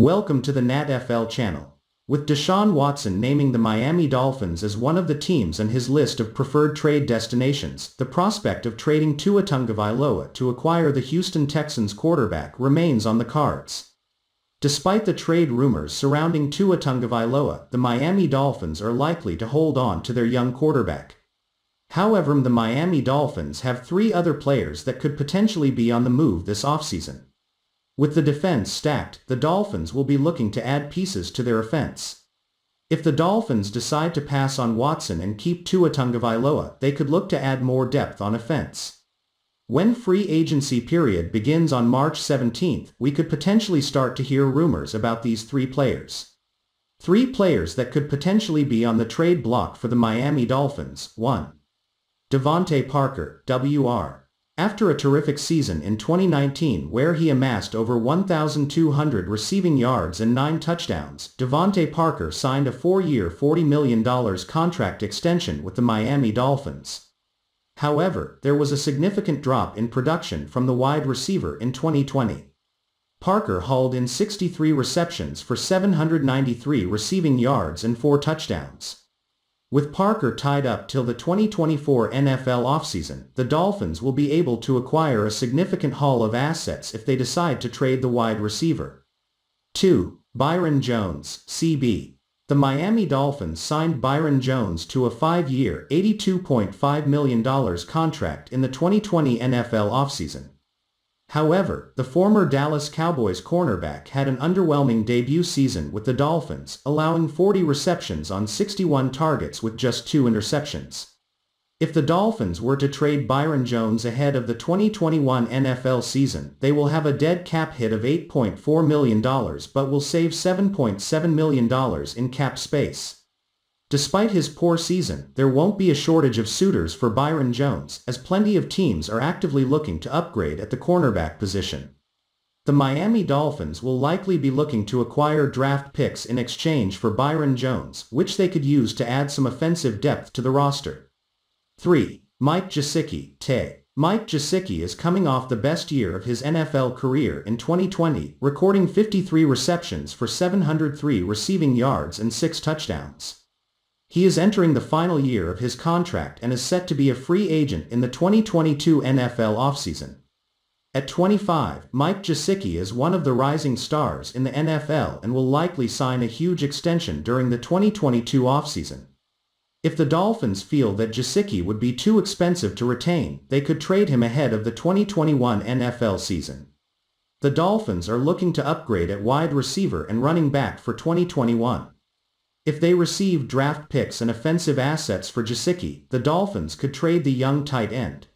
Welcome to the NatFL channel. With Deshaun Watson naming the Miami Dolphins as one of the teams on his list of preferred trade destinations, the prospect of trading Tua Tungavailoa to acquire the Houston Texans quarterback remains on the cards. Despite the trade rumors surrounding Tua Tungavailoa, the Miami Dolphins are likely to hold on to their young quarterback. However, the Miami Dolphins have three other players that could potentially be on the move this offseason. With the defense stacked, the Dolphins will be looking to add pieces to their offense. If the Dolphins decide to pass on Watson and keep Tua Tungavailoa, they could look to add more depth on offense. When free agency period begins on March 17, we could potentially start to hear rumors about these three players. Three players that could potentially be on the trade block for the Miami Dolphins. 1. Devontae Parker, WR. After a terrific season in 2019 where he amassed over 1,200 receiving yards and 9 touchdowns, Devontae Parker signed a four-year $40 million contract extension with the Miami Dolphins. However, there was a significant drop in production from the wide receiver in 2020. Parker hauled in 63 receptions for 793 receiving yards and 4 touchdowns. With Parker tied up till the 2024 NFL offseason, the Dolphins will be able to acquire a significant haul of assets if they decide to trade the wide receiver. 2. Byron Jones, CB. The Miami Dolphins signed Byron Jones to a five-year $82.5 million contract in the 2020 NFL offseason. However, the former Dallas Cowboys cornerback had an underwhelming debut season with the Dolphins, allowing 40 receptions on 61 targets with just two interceptions. If the Dolphins were to trade Byron Jones ahead of the 2021 NFL season, they will have a dead cap hit of $8.4 million but will save $7.7 million in cap space. Despite his poor season, there won't be a shortage of suitors for Byron Jones as plenty of teams are actively looking to upgrade at the cornerback position. The Miami Dolphins will likely be looking to acquire draft picks in exchange for Byron Jones, which they could use to add some offensive depth to the roster. 3. Mike Jasicki, Tay. Mike Jasicki is coming off the best year of his NFL career in 2020, recording 53 receptions for 703 receiving yards and 6 touchdowns. He is entering the final year of his contract and is set to be a free agent in the 2022 NFL offseason. At 25, Mike Jasicki is one of the rising stars in the NFL and will likely sign a huge extension during the 2022 offseason. If the Dolphins feel that Jasicki would be too expensive to retain, they could trade him ahead of the 2021 NFL season. The Dolphins are looking to upgrade at wide receiver and running back for 2021. If they receive draft picks and offensive assets for Jasicki, the Dolphins could trade the young tight end.